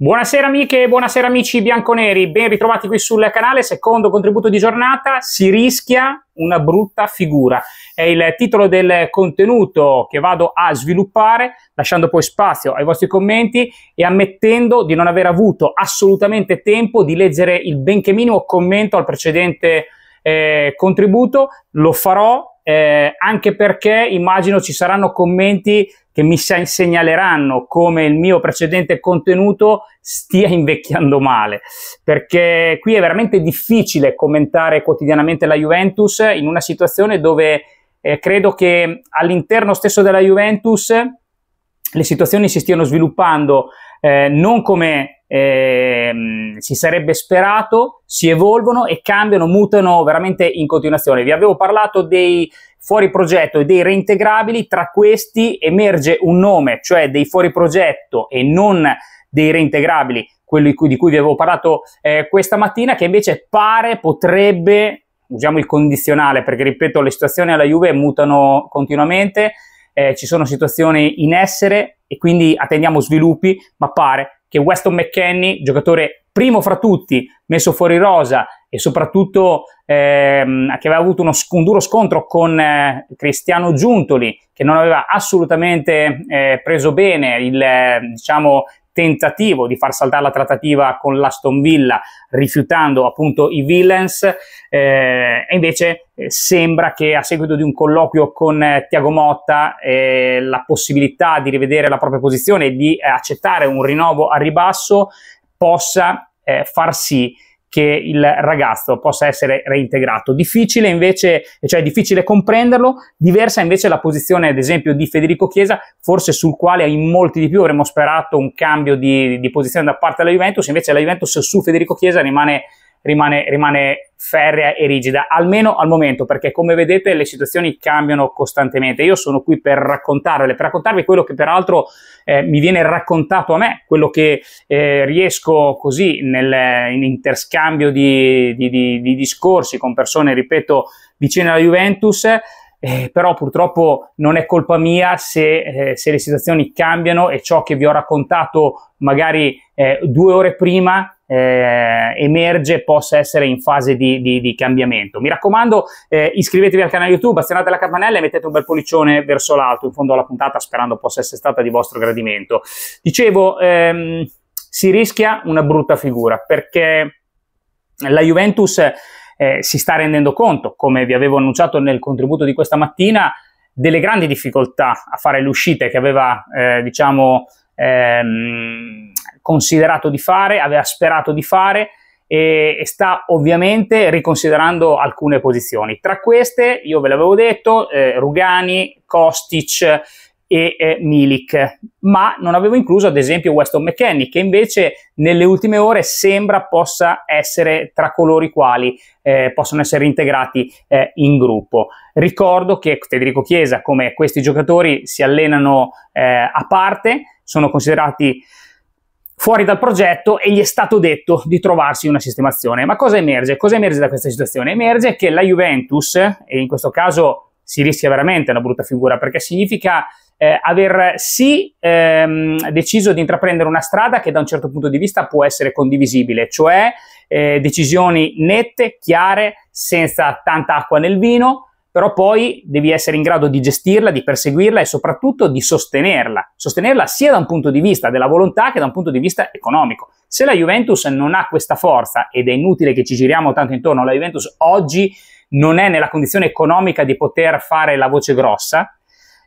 Buonasera amiche e buonasera amici bianconeri, ben ritrovati qui sul canale, secondo contributo di giornata, si rischia una brutta figura. È il titolo del contenuto che vado a sviluppare, lasciando poi spazio ai vostri commenti e ammettendo di non aver avuto assolutamente tempo di leggere il benché minimo commento al precedente eh, contributo, lo farò eh, anche perché immagino ci saranno commenti che mi segnaleranno come il mio precedente contenuto stia invecchiando male, perché qui è veramente difficile commentare quotidianamente la Juventus in una situazione dove eh, credo che all'interno stesso della Juventus le situazioni si stiano sviluppando eh, non come eh, si sarebbe sperato, si evolvono e cambiano, mutano veramente in continuazione. Vi avevo parlato dei fuori progetto e dei reintegrabili, tra questi emerge un nome, cioè dei fuori progetto e non dei reintegrabili, quello di cui, di cui vi avevo parlato eh, questa mattina, che invece pare potrebbe, usiamo il condizionale perché ripeto le situazioni alla Juve mutano continuamente, eh, ci sono situazioni in essere e quindi attendiamo sviluppi, ma pare che Weston McKenney, giocatore primo fra tutti, messo fuori rosa e soprattutto ehm, che aveva avuto uno, un duro scontro con eh, Cristiano Giuntoli, che non aveva assolutamente eh, preso bene il diciamo, tentativo di far saltare la trattativa con l'Aston Villa, rifiutando appunto i Villains, eh, e invece eh, sembra che a seguito di un colloquio con eh, Tiago Motta eh, la possibilità di rivedere la propria posizione e di accettare un rinnovo a ribasso possa far sì che il ragazzo possa essere reintegrato. Difficile invece, cioè difficile comprenderlo, diversa invece la posizione ad esempio di Federico Chiesa, forse sul quale in molti di più avremmo sperato un cambio di, di posizione da parte della Juventus, invece la Juventus su Federico Chiesa rimane rimane, rimane ferrea e rigida, almeno al momento, perché come vedete le situazioni cambiano costantemente. Io sono qui per raccontarvele, per raccontarvi quello che peraltro eh, mi viene raccontato a me, quello che eh, riesco così nel, in interscambio di, di, di, di discorsi con persone, ripeto, vicine alla Juventus. Eh, però purtroppo non è colpa mia se, eh, se, le situazioni cambiano e ciò che vi ho raccontato magari eh, due ore prima eh, emerge possa essere in fase di, di, di cambiamento. Mi raccomando, eh, iscrivetevi al canale YouTube, azionate la campanella e mettete un bel pollicione verso l'alto in fondo alla puntata, sperando possa essere stata di vostro gradimento. Dicevo, ehm, si rischia una brutta figura perché la Juventus eh, si sta rendendo conto, come vi avevo annunciato nel contributo di questa mattina, delle grandi difficoltà a fare l'uscita uscite che aveva, eh, diciamo, ehm, considerato di fare, aveva sperato di fare e, e, sta ovviamente riconsiderando alcune posizioni. Tra queste, io ve l'avevo detto, eh, Rugani, Kostic e eh, Milik, ma non avevo incluso ad esempio Weston McKennie che invece nelle ultime ore sembra possa essere tra coloro i quali eh, possono essere integrati eh, in gruppo. Ricordo che Federico Chiesa come questi giocatori si allenano eh, a parte, sono considerati fuori dal progetto e gli è stato detto di trovarsi una sistemazione. Ma cosa emerge? Cosa emerge da questa situazione? Emerge che la Juventus, e in questo caso si rischia veramente una brutta figura perché significa eh, aver sì ehm, deciso di intraprendere una strada che da un certo punto di vista può essere condivisibile, cioè eh, decisioni nette, chiare, senza tanta acqua nel vino, però poi devi essere in grado di gestirla, di perseguirla e soprattutto di sostenerla, sostenerla sia da un punto di vista della volontà che da un punto di vista economico. Se la Juventus non ha questa forza, ed è inutile che ci giriamo tanto intorno, la Juventus oggi non è nella condizione economica di poter fare la voce grossa,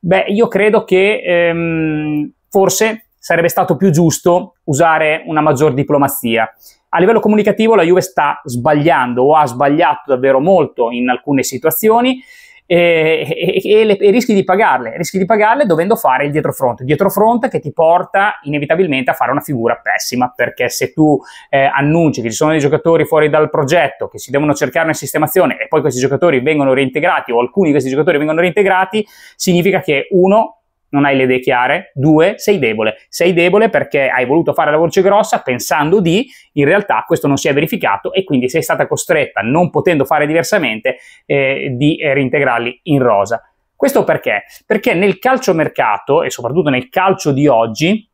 beh, io credo che ehm, forse sarebbe stato più giusto usare una maggior diplomazia. A livello comunicativo la Juve sta sbagliando o ha sbagliato davvero molto in alcune situazioni e, e, e, e rischi di pagarle, rischi di pagarle dovendo fare il dietrofront, dietrofront che ti porta inevitabilmente a fare una figura pessima, perché se tu eh, annunci che ci sono dei giocatori fuori dal progetto, che si devono cercare una sistemazione e poi questi giocatori vengono reintegrati o alcuni di questi giocatori vengono reintegrati, significa che uno, non hai le idee chiare, due, sei debole. Sei debole perché hai voluto fare la voce grossa pensando di, in realtà questo non si è verificato e quindi sei stata costretta, non potendo fare diversamente, eh, di eh, reintegrarli in rosa. Questo perché? Perché nel calciomercato e soprattutto nel calcio di oggi,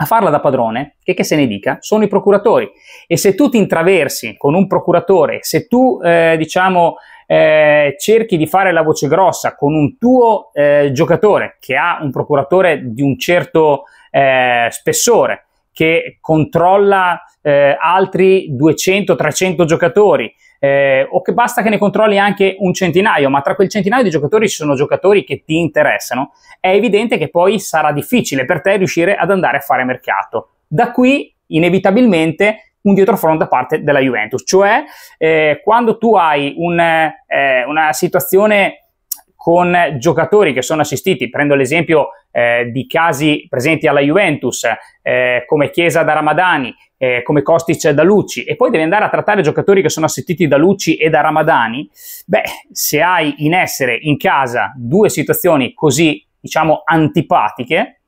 a farla da padrone, che, che se ne dica, sono i procuratori. E se tu ti intraversi con un procuratore, se tu eh, diciamo eh, cerchi di fare la voce grossa con un tuo eh, giocatore che ha un procuratore di un certo eh, spessore, che controlla eh, altri 200-300 giocatori, eh, o che basta che ne controlli anche un centinaio, ma tra quel centinaio di giocatori ci sono giocatori che ti interessano, è evidente che poi sarà difficile per te riuscire ad andare a fare mercato. Da qui, inevitabilmente, un dietrofront da parte della Juventus. Cioè, eh, quando tu hai un, eh, una situazione con giocatori che sono assistiti, prendo l'esempio eh, di casi presenti alla Juventus, eh, come Chiesa da Ramadani, eh, come Kostic da Lucci, e poi devi andare a trattare giocatori che sono assistiti da Lucci e da Ramadani, beh, se hai in essere in casa due situazioni così, diciamo, antipatiche,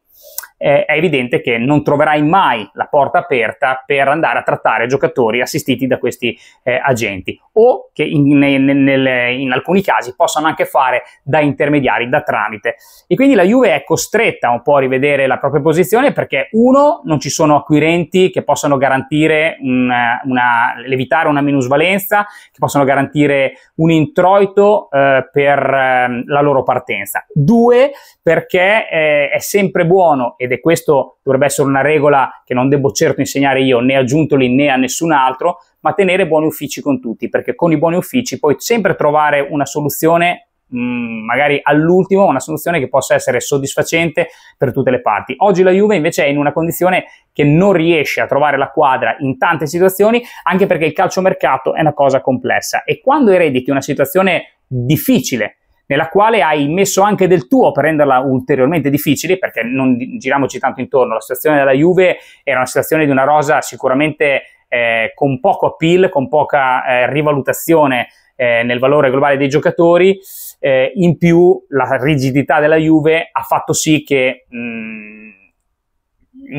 eh, è evidente che non troverai mai la porta aperta per andare a trattare giocatori assistiti da questi eh, agenti o che in, nel, nel, in alcuni casi possano anche fare da intermediari, da tramite. E quindi la Juve è costretta un po' a rivedere la propria posizione perché uno, non ci sono acquirenti che possano garantire una, una, evitare una minusvalenza, che possano garantire un introito eh, per eh, la loro partenza. Due, perché eh, è sempre buono ed ed è questo dovrebbe essere una regola che non devo certo insegnare io né a Giuntoli né a nessun altro, ma tenere buoni uffici con tutti, perché con i buoni uffici puoi sempre trovare una soluzione mm, magari all'ultimo una soluzione che possa essere soddisfacente per tutte le parti. Oggi la Juve invece è in una condizione che non riesce a trovare la quadra in tante situazioni, anche perché il calciomercato è una cosa complessa e quando erediti una situazione difficile nella quale hai messo anche del tuo per renderla ulteriormente difficile, perché non giriamoci tanto intorno, la situazione della Juve era una situazione di una rosa sicuramente eh, con poco appeal, con poca eh, rivalutazione eh, nel valore globale dei giocatori, eh, in più la rigidità della Juve ha fatto sì che... Mh,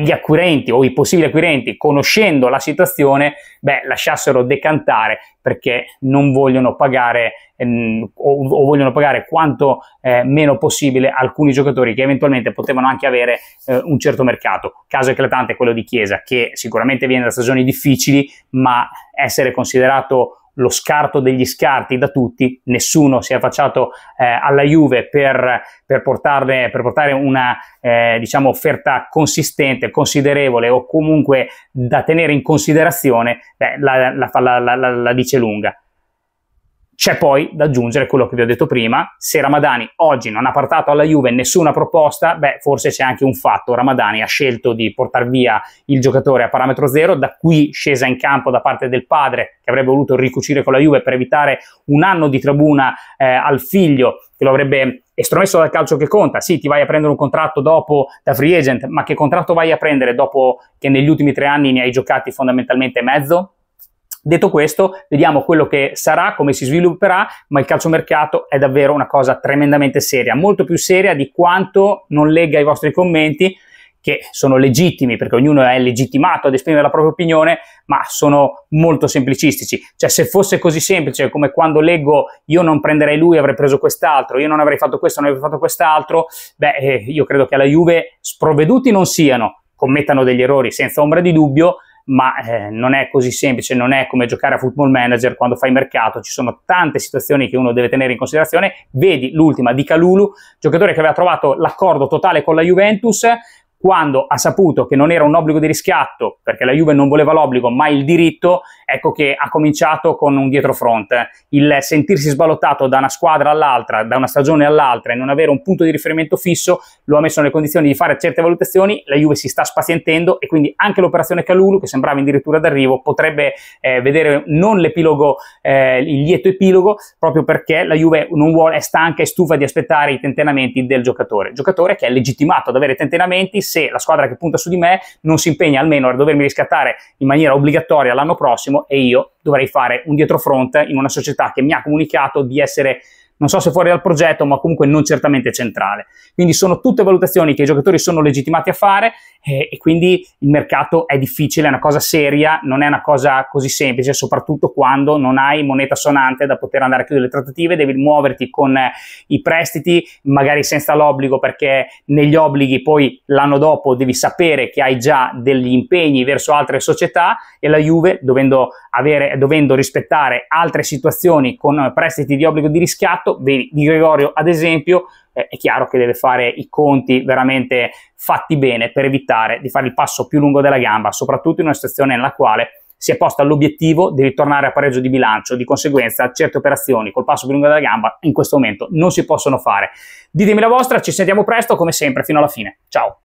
gli acquirenti o i possibili acquirenti, conoscendo la situazione, beh, lasciassero decantare perché non vogliono pagare ehm, o, o, vogliono pagare quanto eh, meno possibile alcuni giocatori che eventualmente potevano anche avere eh, un certo mercato. Caso eclatante è quello di Chiesa, che sicuramente viene da stagioni difficili, ma essere considerato lo scarto degli scarti da tutti, nessuno si è affacciato eh, alla Juve per, per, portarle, per portare una eh, diciamo, offerta consistente, considerevole o comunque da tenere in considerazione, beh, la, la, la, la dice lunga. C'è poi da aggiungere quello che vi ho detto prima, se Ramadani oggi non ha partato alla Juve nessuna proposta, beh forse c'è anche un fatto, Ramadani ha scelto di portare via il giocatore a parametro zero, da qui scesa in campo da parte del padre che avrebbe voluto ricucire con la Juve per evitare un anno di tribuna eh, al figlio che lo avrebbe estromesso dal calcio che conta, sì ti vai a prendere un contratto dopo da free agent, ma che contratto vai a prendere dopo che negli ultimi tre anni ne hai giocati fondamentalmente mezzo? Detto questo, vediamo quello che sarà, come si svilupperà, ma il calciomercato è davvero una cosa tremendamente seria, molto più seria di quanto non legga i vostri commenti che sono legittimi perché ognuno è legittimato ad esprimere la propria opinione, ma sono molto semplicistici. Cioè, se fosse così semplice come quando leggo io non prenderei lui, avrei preso quest'altro, io non avrei fatto questo, non avrei fatto quest'altro, beh, eh, io credo che alla Juve sprovveduti non siano, commettano degli errori senza ombra di dubbio, ma eh, non è così semplice, non è come giocare a football manager quando fai mercato, ci sono tante situazioni che uno deve tenere in considerazione. Vedi l'ultima di Calulu, giocatore che aveva trovato l'accordo totale con la Juventus, quando ha saputo che non era un obbligo di riscatto, perché la Juve non voleva l'obbligo, ma il diritto, ecco che ha cominciato con un dietrofront. Il sentirsi sballottato da una squadra all'altra, da una stagione all'altra e non avere un punto di riferimento fisso lo ha messo nelle condizioni di fare certe valutazioni. La Juve si sta spazientendo e quindi anche l'operazione Calulu, che sembrava addirittura d'arrivo, potrebbe eh, vedere non l'epilogo, eh, il lieto epilogo, proprio perché la Juve non vuole, è stanca e stufa di aspettare i tentenamenti del giocatore. Giocatore che è legittimato ad avere tentenamenti se la squadra che punta su di me non si impegna almeno a dovermi riscattare in maniera obbligatoria l'anno prossimo e io dovrei fare un dietrofront in una società che mi ha comunicato di essere non so se fuori dal progetto, ma comunque non certamente centrale. Quindi sono tutte valutazioni che i giocatori sono legittimati a fare e, eh, e quindi il mercato è difficile, è una cosa seria, non è una cosa così semplice, soprattutto quando non hai moneta sonante da poter andare a chiudere le trattative, devi muoverti con eh, i prestiti, magari senza l'obbligo, perché negli obblighi poi l'anno dopo devi sapere che hai già degli impegni verso altre società e la Juve, dovendo, avere, dovendo rispettare altre situazioni con eh, prestiti di obbligo di riscatto, vedi Di Gregorio, ad esempio, eh, è chiaro che deve fare i conti veramente fatti bene per evitare di fare il passo più lungo della gamba, soprattutto in una situazione nella quale si è posta l'obiettivo di ritornare a pareggio di bilancio, di conseguenza certe operazioni col passo più lungo della gamba in questo momento non si possono fare. Ditemi la vostra, ci sentiamo presto come sempre fino alla fine. Ciao!